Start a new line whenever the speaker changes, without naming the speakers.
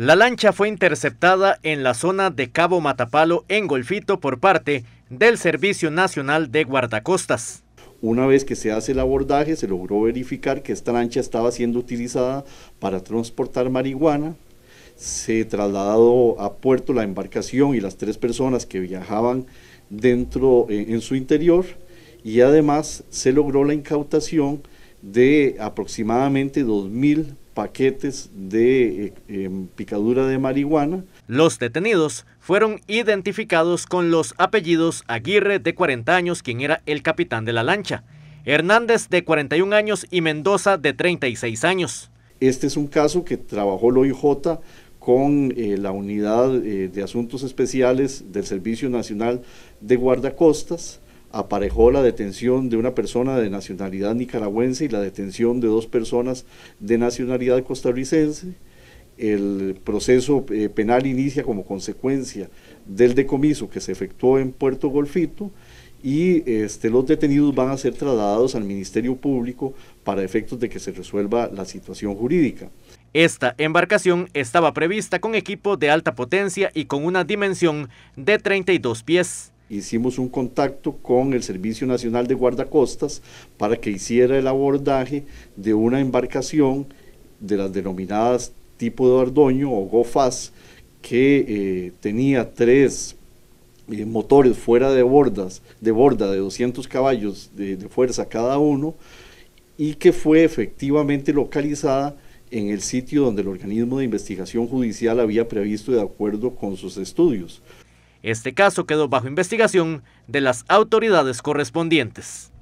La lancha fue interceptada en la zona de Cabo Matapalo, en Golfito, por parte del Servicio Nacional de Guardacostas.
Una vez que se hace el abordaje, se logró verificar que esta lancha estaba siendo utilizada para transportar marihuana. Se trasladó a puerto la embarcación y las tres personas que viajaban dentro eh, en, su interior y además se logró la incautación de aproximadamente 2.000 paquetes de eh, em,
picadura de marihuana. Los detenidos fueron identificados con los apellidos Aguirre, de 40 años, quien era el capitán de la lancha, Hernández, de 41 años, y Mendoza, de 36 años.
Este es un caso que trabajó el OIJ con eh, la Unidad eh, de Asuntos Especiales del Servicio Nacional de Guardacostas aparejó la detención de una persona de nacionalidad nicaragüense y la detención de dos personas de nacionalidad costarricense. El proceso eh, penal inicia como consecuencia del decomiso que se efectuó en Puerto Golfito y este, los detenidos van a ser trasladados al Ministerio Público para efectos de que se resuelva la situación jurídica.
Esta embarcación estaba prevista con equipo de alta potencia y con una dimensión de 32 pies
hicimos un contacto con el Servicio Nacional de Guardacostas para que hiciera el abordaje de una embarcación de las denominadas tipo de Ardoño o GOFAS que eh, tenía tres eh, motores fuera de bordas, de borda de 200 caballos de fuerza cada uno y que fue efectivamente localizada en el sitio donde el organismo de investigación judicial había previsto de acuerdo con sus estudios.
Este caso quedó bajo investigación de las autoridades correspondientes.